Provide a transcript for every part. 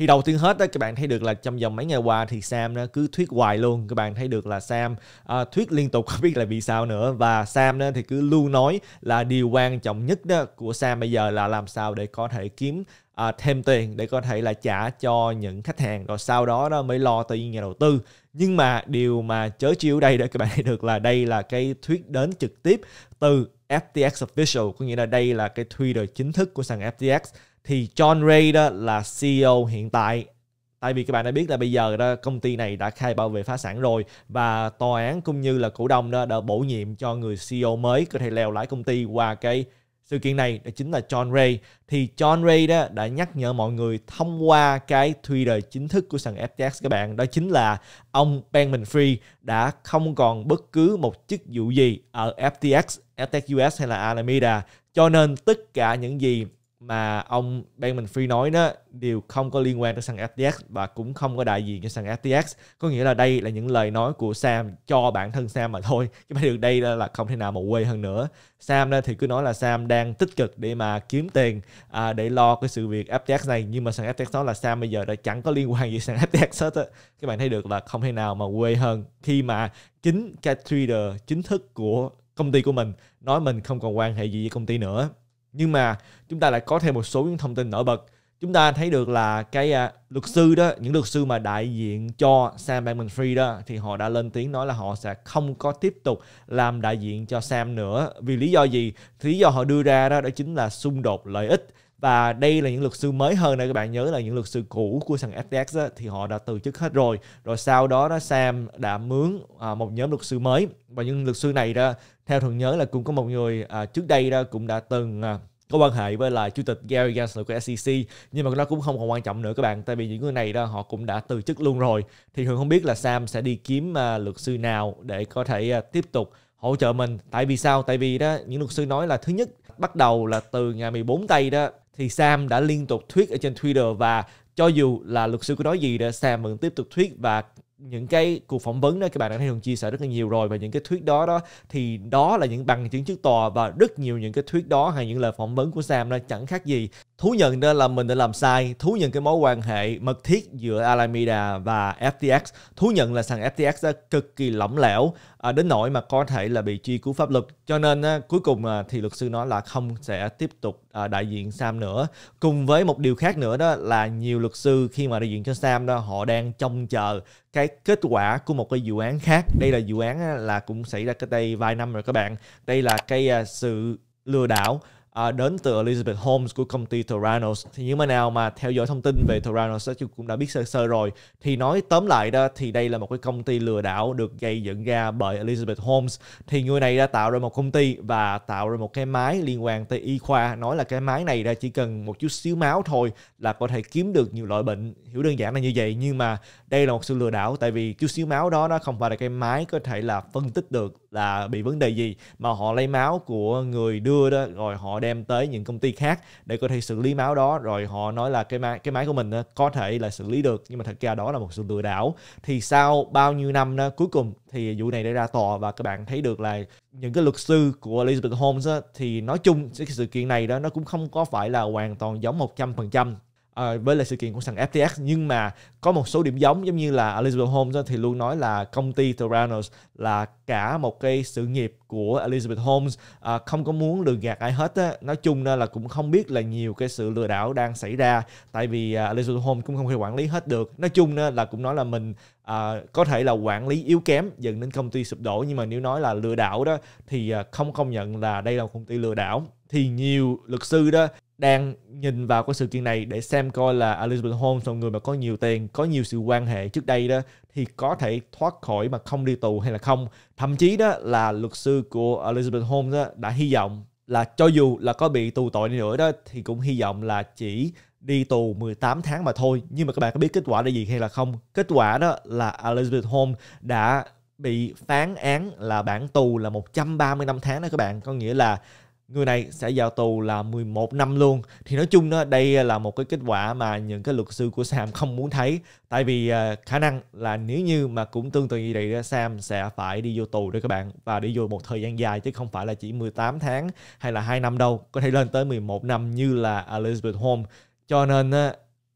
thì đầu tiên hết đó, các bạn thấy được là trong vòng mấy ngày qua thì Sam nó cứ thuyết hoài luôn các bạn thấy được là Sam uh, thuyết liên tục không biết là vì sao nữa và Sam đó thì cứ luôn nói là điều quan trọng nhất đó của Sam bây giờ là làm sao để có thể kiếm à, thêm tiền để có thể là trả cho những khách hàng rồi sau đó đó mới lo tới nhà đầu tư nhưng mà điều mà chớ chiếu đây để các bạn thấy được là đây là cái thuyết đến trực tiếp từ FTX official có nghĩa là đây là cái Twitter chính thức của sàn FTX thì John Ray đó là CEO hiện tại tại vì các bạn đã biết là bây giờ đó công ty này đã khai báo về phá sản rồi và tòa án cũng như là cổ đông đó đã bổ nhiệm cho người CEO mới có thể leo lái công ty qua cái sự kiện này đó chính là John Ray thì John Ray đó đã nhắc nhở mọi người thông qua cái Twitter chính thức của sàn FTX các bạn đó chính là ông Benjamin Free đã không còn bất cứ một chức vụ gì ở FTX, FTX US hay là Alameda cho nên tất cả những gì mà ông mình Free nói đó đều không có liên quan tới sàn FTX và cũng không có đại diện cho sàn FTX. Có nghĩa là đây là những lời nói của Sam cho bản thân Sam mà thôi. Chứ mà được đây là không thể nào mà quê hơn nữa. Sam đó thì cứ nói là Sam đang tích cực để mà kiếm tiền à, để lo cái sự việc FTX này. Nhưng mà sàn FTX nói là Sam bây giờ đã chẳng có liên quan gì sàn FTX hết. Đó. Các bạn thấy được là không thể nào mà quê hơn khi mà chính cái trader chính thức của công ty của mình nói mình không còn quan hệ gì với công ty nữa nhưng mà chúng ta lại có thêm một số những thông tin nổi bật chúng ta thấy được là cái à, luật sư đó những luật sư mà đại diện cho Sam Bankman-Fried đó thì họ đã lên tiếng nói là họ sẽ không có tiếp tục làm đại diện cho Sam nữa vì lý do gì thì lý do họ đưa ra đó đó chính là xung đột lợi ích và đây là những luật sư mới hơn này các bạn nhớ là những luật sư cũ của sàn FTX á, thì họ đã từ chức hết rồi rồi sau đó đó Sam đã mướn à, một nhóm luật sư mới và những luật sư này đó theo thường nhớ là cũng có một người à, trước đây đó cũng đã từng à, có quan hệ với lại chủ tịch Gary Gensler của SEC nhưng mà nó cũng không còn quan trọng nữa các bạn tại vì những người này đó họ cũng đã từ chức luôn rồi thì thường không biết là Sam sẽ đi kiếm à, luật sư nào để có thể à, tiếp tục hỗ trợ mình tại vì sao tại vì đó những luật sư nói là thứ nhất bắt đầu là từ ngày 14 tây đó thì Sam đã liên tục thuyết ở trên Twitter và cho dù là luật sư có nói gì nữa Sam vẫn tiếp tục thuyết và những cái cuộc phỏng vấn đó các bạn đã thấy thường chia sẻ rất là nhiều rồi và những cái thuyết đó đó thì đó là những bằng chứng trước tòa và rất nhiều những cái thuyết đó hay những lời phỏng vấn của Sam nó chẳng khác gì thú nhận đó là mình đã làm sai thú nhận cái mối quan hệ mật thiết giữa Alameda và FTX thú nhận là sàn FTX đã cực kỳ lỏng lẻo à, đến nỗi mà có thể là bị truy cứu pháp luật cho nên cuối cùng à, thì luật sư nói là không sẽ tiếp tục à, đại diện Sam nữa cùng với một điều khác nữa đó là nhiều luật sư khi mà đại diện cho Sam đó họ đang trông chờ cái kết quả của một cái dự án khác đây là dự án là cũng xảy ra cách đây vài năm rồi các bạn đây là cái sự lừa đảo uh, đến từ Elizabeth Holmes của công ty Theranos thì những mà nào mà theo dõi thông tin về Theranos cũng đã biết sơ sơ rồi thì nói tóm lại đó thì đây là một cái công ty lừa đảo được gây dựng ra bởi Elizabeth Holmes thì người này đã tạo ra một công ty và tạo ra một cái máy liên quan tới y khoa nói là cái máy này ra chỉ cần một chút xíu máu thôi là có thể kiếm được nhiều loại bệnh hiểu đơn giản là như vậy nhưng mà đây là một sự lừa đảo tại vì chút xíu máu đó nó không phải là cái máy có thể là phân tích được là bị vấn đề gì mà họ lấy máu của người đưa đó rồi họ đem tới những công ty khác để có thể xử lý máu đó rồi họ nói là cái máy cái máy của mình đó, có thể là xử lý được nhưng mà thật ra đó là một sự lừa đảo thì sau bao nhiêu năm đó, cuối cùng thì vụ này đã ra tòa và các bạn thấy được là những cái luật sư của Elizabeth Holmes đó, thì nói chung cái sự kiện này đó nó cũng không có phải là hoàn toàn giống 100% Ờ, với lại sự kiện của sàn FTX nhưng mà có một số điểm giống giống như là Elizabeth Holmes thì luôn nói là công ty Theranos là cả một cái sự nghiệp của Elizabeth Holmes à, không có muốn lừa gạt ai hết á. nói chung là cũng không biết là nhiều cái sự lừa đảo đang xảy ra tại vì ờ, Elizabeth Holmes cũng không thể quản lý hết được nói chung là cũng nói là mình à, có thể là quản lý yếu kém dẫn đến công ty sụp đổ nhưng mà nếu nói là lừa đảo đó thì không công nhận là đây là một công ty lừa đảo thì nhiều luật sư đó đang nhìn vào cái sự kiện này để xem coi là Elizabeth Holmes là người mà có nhiều tiền, có nhiều sự quan hệ trước đây đó thì có thể thoát khỏi mà không đi tù hay là không. Thậm chí đó là luật sư của Elizabeth Holmes đó đã hy vọng là cho dù là có bị tù tội đi nữa đó thì cũng hy vọng là chỉ đi tù 18 tháng mà thôi. Nhưng mà các bạn có biết kết quả là gì hay là không? Kết quả đó là Elizabeth Holmes đã bị phán án là bản tù là 130 năm tháng đó các bạn. Có nghĩa là người này sẽ vào tù là 11 năm luôn thì nói chung đó đây là một cái kết quả mà những cái luật sư của Sam không muốn thấy tại vì à, khả năng là nếu như mà cũng tương tự như vậy Sam sẽ phải đi vô tù đó các bạn và đi vô một thời gian dài chứ không phải là chỉ 18 tháng hay là 2 năm đâu có thể lên tới 11 năm như là Elizabeth Holmes cho nên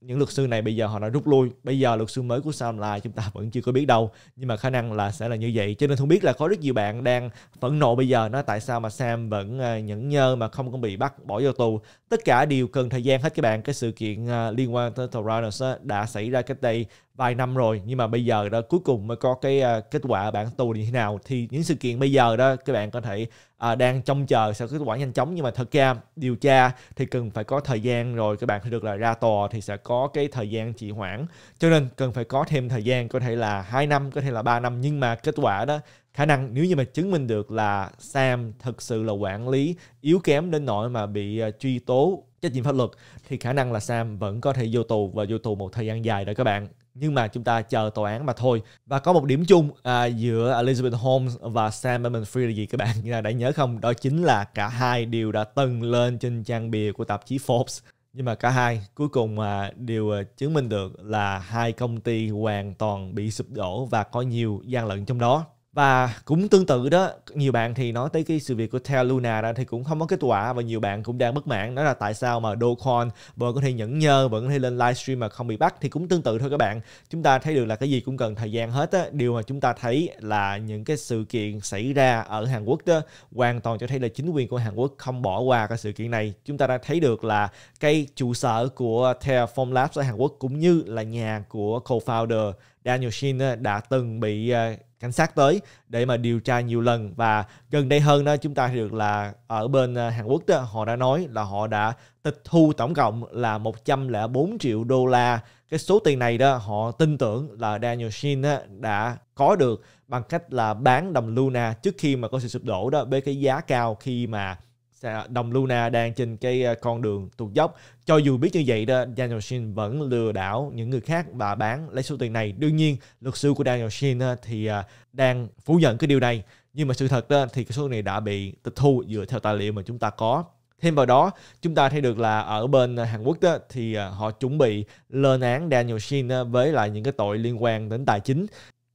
những luật sư này bây giờ họ đã rút lui bây giờ luật sư mới của Sam là chúng ta vẫn chưa có biết đâu nhưng mà khả năng là sẽ là như vậy cho nên không biết là có rất nhiều bạn đang phẫn nộ bây giờ nó tại sao mà Sam vẫn ờ, nhẫn nhơ mà không có bị bắt bỏ vô tù tất cả đều cần thời gian hết các bạn cái sự kiện ờ, liên quan tới Tyrannus đã xảy ra cách đây vài năm rồi nhưng mà bây giờ đó cuối cùng mới có cái uh, kết quả bản tù như thế nào thì những sự kiện bây giờ đó các bạn có thể uh, đang trông chờ sẽ kết quả nhanh chóng nhưng mà thật ra điều tra thì cần phải có thời gian rồi các bạn phải được là ra tòa thì sẽ có cái thời gian trì hoãn cho nên cần phải có thêm thời gian có thể là 2 năm có thể là 3 năm nhưng mà kết quả đó khả năng nếu như mà chứng minh được là Sam thực sự là quản lý yếu kém đến nỗi mà bị uh, truy tố trách nhiệm pháp luật thì khả năng là Sam vẫn có thể vô tù và vô tù một thời gian dài đó các bạn nhưng mà chúng ta chờ tòa án mà thôi và có một điểm chung à, giữa Elizabeth Holmes và Sam Bankman-Fried là gì các bạn là đã nhớ không đó chính là cả hai đều đã từng lên trên trang bìa của tạp chí Forbes nhưng mà cả hai cuối cùng mà đều à, chứng minh được là hai công ty hoàn toàn bị sụp đổ và có nhiều gian lận trong đó và cũng tương tự đó nhiều bạn thì nói tới cái sự việc của Tel Luna đó thì cũng không có kết quả và nhiều bạn cũng đang bất mãn đó là tại sao mà Dogecoin vẫn có thể nhẫn nhơ vẫn có thể lên livestream mà không bị bắt thì cũng tương tự thôi các bạn chúng ta thấy được là cái gì cũng cần thời gian hết á điều mà chúng ta thấy là những cái sự kiện xảy ra ở Hàn Quốc đó hoàn toàn cho thấy là chính quyền của Hàn Quốc không bỏ qua cái sự kiện này chúng ta đã thấy được là cái trụ sở của Terraform Labs ở Hàn Quốc cũng như là nhà của co-founder Daniel Shin đã từng bị ờ, cảnh sát tới để mà điều tra nhiều lần và gần đây hơn đó chúng ta được là ở bên ờ, Hàn Quốc đó, họ đã nói là họ đã tịch thu tổng cộng là 104 triệu đô la cái số tiền này đó họ tin tưởng là Daniel Shin đã có được bằng cách là bán đồng Luna trước khi mà có sự sụp đổ đó với cái giá cao khi mà đồng Luna đang trên cái ờ, con đường tuột dốc. Cho dù biết như vậy đó, Daniel Shin vẫn lừa đảo những người khác và bán lấy số tiền này. Đương nhiên, luật sư của Daniel Shin ờ, thì ờ, đang phủ nhận cái điều này. Nhưng mà sự thật đó, thì cái số này đã bị tịch thu dựa theo tài liệu mà chúng ta có. Thêm vào đó, chúng ta thấy được là ở bên Hàn Quốc đó, thì họ chuẩn bị lên án Daniel Shin với lại những cái tội liên quan đến tài chính.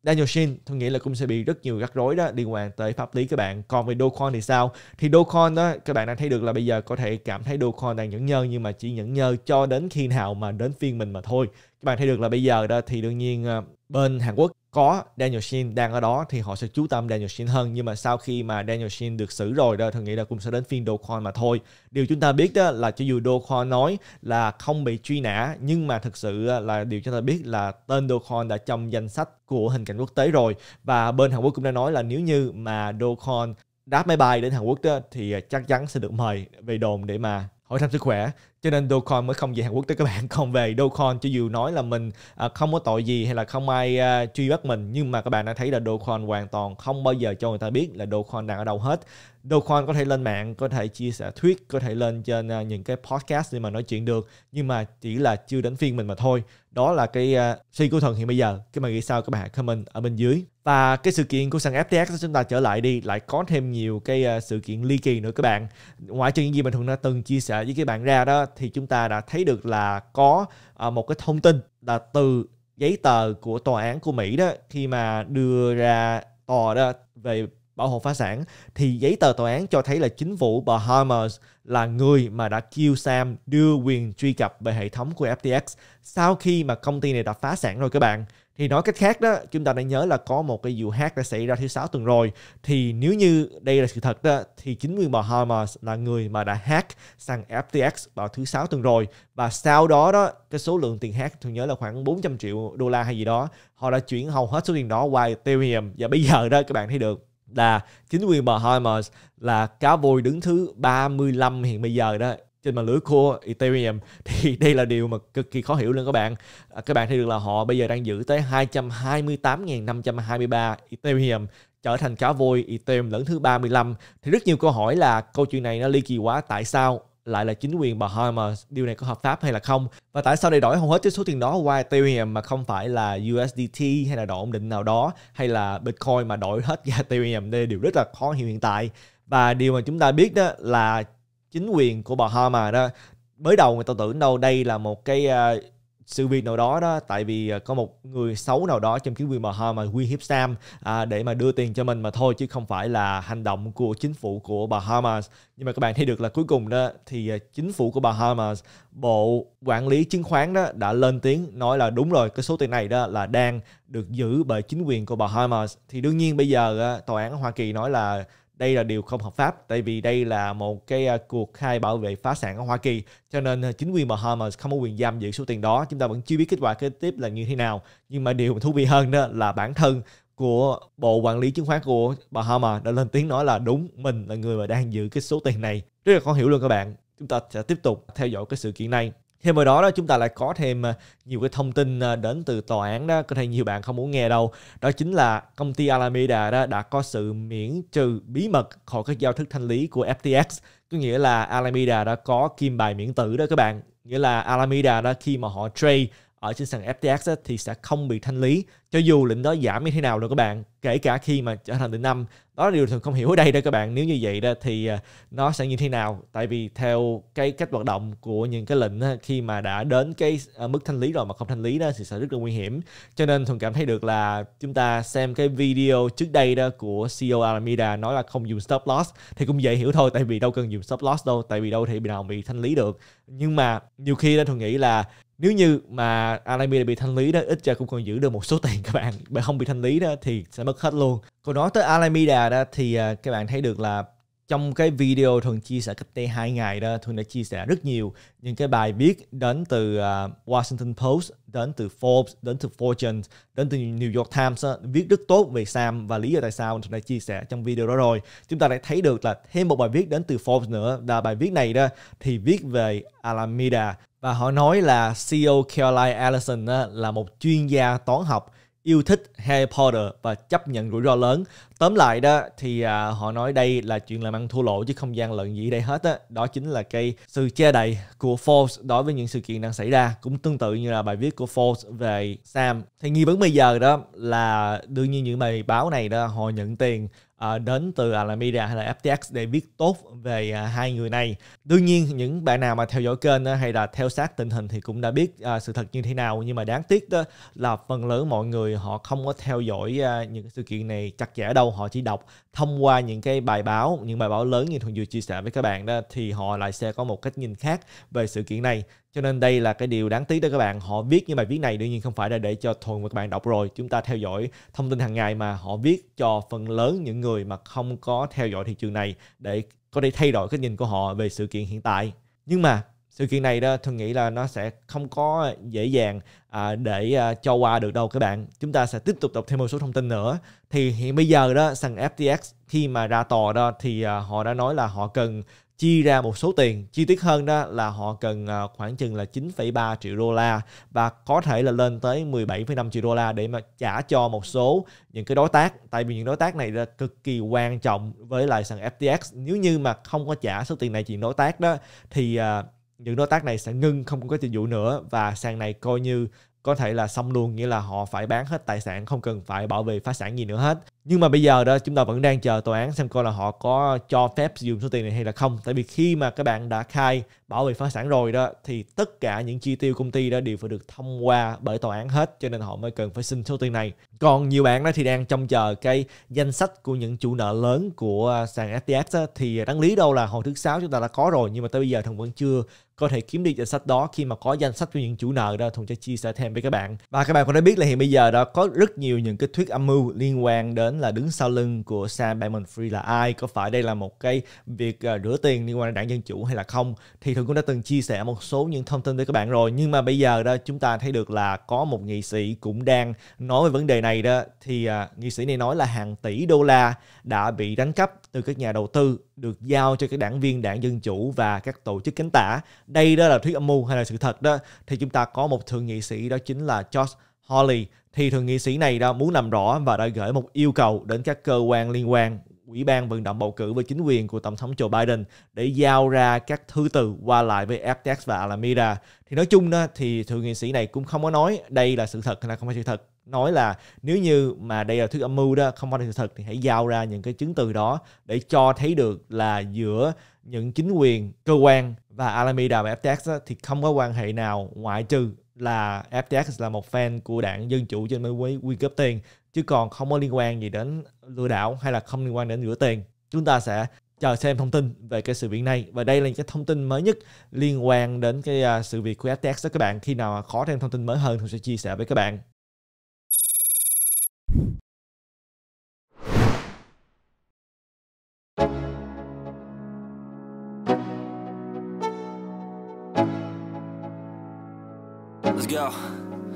Daniel Shin tôi nghĩ là cũng sẽ bị rất nhiều rắc rối đó liên quan tới pháp lý các bạn. Còn về Dogecoin thì sao? Thì Dogecoin đó các bạn đang thấy được là bây giờ có thể cảm thấy Dogecoin đang nhẫn nhơ nhưng mà chỉ nhẫn nhơ cho đến khi nào mà đến phiên mình mà thôi. Các bạn thấy được là bây giờ đó thì đương nhiên ờ, bên Hàn Quốc có Daniel Shin đang ở đó thì họ sẽ chú tâm Daniel Shin hơn nhưng mà sau khi mà Daniel Shin được xử rồi đó thì nghĩ là cũng sẽ đến phiên Do Kwon mà thôi điều chúng ta biết đó là cho dù Do Kwon nói là không bị truy nã nhưng mà thực sự ờ, là điều chúng ta biết là tên Do Kwon đã trong danh sách của hình cảnh quốc tế rồi và bên Hàn Quốc cũng đã nói là nếu như mà Do Kwon đáp máy bay đến Hàn Quốc đó, thì chắc chắn sẽ được mời về đồn để mà hỏi thăm sức khỏe cho nên Dogecoin mới không về Hàn Quốc tới các bạn còn về Dogecoin cho dù nói là mình à, không có tội gì hay là không ai à, truy bắt mình nhưng mà các bạn đã thấy là Dogecoin hoàn toàn không bao giờ cho người ta biết là Dogecoin đang ở đâu hết Dogecoin có thể lên mạng có thể chia sẻ thuyết có thể lên trên à, những cái podcast để mà nói chuyện được nhưng mà chỉ là chưa đến phiên mình mà thôi đó là cái à, suy của thần hiện bây giờ cái mà nghĩ sao các bạn comment ở bên dưới và cái sự kiện của sàn FTX chúng ta trở lại đi lại có thêm nhiều cái ờ, sự kiện ly kỳ nữa các bạn ngoài trừ những gì mình thường đã từng chia sẻ với các bạn ra đó thì chúng ta đã thấy được là có ờ, một cái thông tin là từ giấy tờ của tòa án của Mỹ đó khi mà đưa ra tòa đó về bảo hộ phá sản thì giấy tờ tòa án cho thấy là chính phủ Bahamas là người mà đã kêu Sam đưa quyền truy cập về hệ thống của FTX sau khi mà công ty này đã phá sản rồi các bạn. Thì nói cách khác đó, chúng ta đã nhớ là có một cái vụ hack đã xảy ra thứ sáu tuần rồi. Thì nếu như đây là sự thật đó, thì chính quyền Bahamas là người mà đã hack sang FTX vào thứ sáu tuần rồi. Và sau đó đó, cái số lượng tiền hack thường nhớ là khoảng 400 triệu đô la hay gì đó. Họ đã chuyển hầu hết số tiền đó qua Ethereum. Và bây giờ đó các bạn thấy được là chính quyền bà Hamas là cá voi đứng thứ 35 hiện bây giờ đó trên mạng lưới của Ethereum thì đây là điều mà cực kỳ khó hiểu luôn các bạn. À, các bạn thấy được là họ bây giờ đang giữ tới 228.523 Ethereum trở thành cá voi Ethereum lẫn thứ 35 thì rất nhiều câu hỏi là câu chuyện này nó ly kỳ quá tại sao lại là chính quyền bà Harmer điều này có hợp pháp hay là không và tại sao để đổi không hết cái số tiền đó qua Ethereum mà không phải là USDT hay là đồng định nào đó hay là Bitcoin mà đổi hết ra Ethereum đây điều rất là khó hiểu hiện tại và điều mà chúng ta biết đó là chính quyền của bà Harmer đó mới đầu người ta tưởng đâu đây là một cái uh, sự việc nào đó đó tại vì à, có một người xấu nào đó trong cái quyền mà họ mà uy hiếp Sam à, để mà đưa tiền cho mình mà thôi chứ không phải là hành động của chính phủ của Bahamas nhưng mà các bạn thấy được là cuối cùng đó thì à, chính phủ của Bahamas bộ quản lý chứng khoán đó đã lên tiếng nói là đúng rồi cái số tiền này đó là đang được giữ bởi chính quyền của Bahamas thì đương nhiên bây giờ à, tòa án Hoa Kỳ nói là đây là điều không hợp pháp tại vì đây là một cái à, cuộc khai bảo vệ phá sản ở Hoa Kỳ cho nên à, chính quyền Bahamas không có quyền giam giữ số tiền đó chúng ta vẫn chưa biết kết quả kế tiếp là như thế nào nhưng mà điều thú vị hơn đó là bản thân của bộ quản lý chứng khoán của Bahamas đã lên tiếng nói là đúng mình là người mà đang giữ cái số tiền này rất là khó hiểu luôn các bạn chúng ta sẽ tiếp tục theo dõi cái sự kiện này thêm vào đó đó chúng ta lại có thêm ờ, nhiều cái thông tin ờ, đến từ tòa án đó có thể nhiều bạn không muốn nghe đâu đó chính là công ty Alameda đó đã có sự miễn trừ bí mật khỏi các giao thức thanh lý của FTX có nghĩa là Alameda đã có kim bài miễn tử đó các bạn nghĩa là Alameda đó khi mà họ trade ở trên sàn FTX á, thì sẽ không bị thanh lý cho dù lệnh đó giảm như thế nào rồi các bạn kể cả khi mà trở thành định năm đó là điều thường không hiểu ở đây đó các bạn nếu như vậy đó thì à, nó sẽ như thế nào tại vì theo cái cách hoạt động của những cái lệnh á, khi mà đã đến cái à, mức thanh lý rồi mà không thanh lý đó thì sẽ rất là nguy hiểm cho nên thường cảm thấy được là chúng ta xem cái video trước đây đó của CEO Alameda nói là không dùng stop loss thì cũng dễ hiểu thôi tại vì đâu cần dùng stop loss đâu tại vì đâu thể bị nào bị thanh lý được nhưng mà nhiều khi đó thường nghĩ là nếu như mà Alami bị thanh lý đó ít ra cũng còn giữ được một số tiền các bạn mà không bị thanh lý đó thì sẽ mất hết luôn còn nói tới Alameda đó thì à, các bạn thấy được là trong cái video thường chia sẻ cách đây hai ngày đó thường đã chia sẻ rất nhiều những cái bài viết đến từ uh, Washington Post đến từ Forbes đến từ Fortune đến từ New York Times đó, viết rất tốt về Sam và lý do tại sao thường đã chia sẻ trong video đó rồi chúng ta đã thấy được là thêm một bài viết đến từ Forbes nữa là bài viết này đó thì viết về Alameda và họ nói là CEO Caroline Allison đó, là một chuyên gia toán học yêu thích Harry Potter và chấp nhận rủi ro lớn tóm lại đó thì à, họ nói đây là chuyện làm ăn thua lỗ chứ không gian lợi gì đây hết á đó chính là cái sự che đậy của Forbes đối với những sự kiện đang xảy ra cũng tương tự như là bài viết của Forbes về Sam thì nghi vấn bây giờ đó là đương nhiên những bài báo này đó họ nhận tiền À, đến từ Alameda hay là FTX để viết tốt về à, hai người này. Đương nhiên những bạn nào mà theo dõi kênh đó, hay là theo sát tình hình thì cũng đã biết à, sự thật như thế nào nhưng mà đáng tiếc đó là phần lớn mọi người họ không có theo dõi à, những sự kiện này chặt chẽ đâu họ chỉ đọc thông qua những cái bài báo những bài báo lớn như thuận vừa chia sẻ với các bạn đó thì họ lại sẽ có một cách nhìn khác về sự kiện này cho nên đây là cái điều đáng tiếc đó các bạn họ viết những bài viết này đương nhiên không phải là để cho thuần và các bạn đọc rồi chúng ta theo dõi thông tin hàng ngày mà họ viết cho phần lớn những người mà không có theo dõi thị trường này để có thể thay đổi cái nhìn của họ về sự kiện hiện tại nhưng mà sự kiện này đó tôi nghĩ là nó sẽ không có dễ dàng à, để à, cho qua được đâu các bạn chúng ta sẽ tiếp tục đọc thêm một số thông tin nữa thì hiện bây giờ đó sàn FTX khi mà ra tòa đó thì à, họ đã nói là họ cần chi ra một số tiền chi tiết hơn đó là họ cần à, khoảng chừng là 9,3 triệu đô la và có thể là lên tới 17,5 triệu đô la để mà trả cho một số những cái đối tác tại vì những đối tác này là cực kỳ quan trọng với lại sàn FTX nếu như mà không có trả số tiền này chỉ đối tác đó thì à, những đối tác này sẽ ngưng không có cấp dịch vụ nữa và sàn này coi như có thể là xong luôn nghĩa là họ phải bán hết tài sản không cần phải bảo vệ phá sản gì nữa hết nhưng mà bây giờ đó chúng ta vẫn đang chờ tòa án xem coi là họ có cho phép sử dụng số tiền này hay là không tại vì khi mà các bạn đã khai bảo vệ phá sản rồi đó thì tất cả những chi tiêu công ty đó đều phải được thông qua bởi tòa án hết cho nên họ mới cần phải xin số tiền này còn nhiều bạn đó thì đang trông chờ cái danh sách của những chủ nợ lớn của sàn FTX đó, thì đáng lý đâu là hồi thứ sáu chúng ta đã có rồi nhưng mà tới bây giờ thằng vẫn chưa có thể kiếm đi danh sách đó khi mà có danh sách của những chủ nợ đó thùng sẽ chia sẻ thêm với các bạn và các bạn cũng đã biết là hiện bây giờ đó có rất nhiều những cái thuyết âm mưu liên quan đến là đứng sau lưng của Sam Bankman-Fried là ai có phải đây là một cái việc à, rửa tiền liên quan đến đảng Dân Chủ hay là không thì Thuận cũng đã từng chia sẻ một số những thông tin với các bạn rồi nhưng mà bây giờ đó chúng ta thấy được là có một nghị sĩ cũng đang nói về vấn đề này đó thì à, nghị sĩ này nói là hàng tỷ đô la đã bị đánh cắp từ các nhà đầu tư được giao cho các đảng viên đảng Dân Chủ và các tổ chức cánh tả đây đó là thuyết âm mưu hay là sự thật đó thì chúng ta có một thượng nghị sĩ đó chính là Josh Hawley thì thượng nghị sĩ này đó muốn làm rõ và đã gửi một yêu cầu đến các cơ quan liên quan Ủy ban vận động bầu cử và chính quyền của Tổng thống Joe Biden để giao ra các thư từ qua lại với FTX và Alameda. Thì nói chung đó, thì thượng nghị sĩ này cũng không có nói đây là sự thật hay là không phải sự thật. Nói là nếu như mà đây là thuyết âm mưu đó, không phải là sự thật thì hãy giao ra những cái chứng từ đó để cho thấy được là giữa những chính quyền, cơ quan và Alameda và FTX thì không có quan hệ nào ngoại trừ là FTX là một fan của đảng Dân Chủ trên mới quy cấp tiền chứ còn không có liên quan gì đến lừa đảo hay là không liên quan đến rửa tiền. Chúng ta sẽ chờ xem thông tin về cái sự việc này và đây là những cái thông tin mới nhất liên quan đến cái à, sự việc của FTX đó các bạn khi nào có thêm thông tin mới hơn thì sẽ chia sẻ với các bạn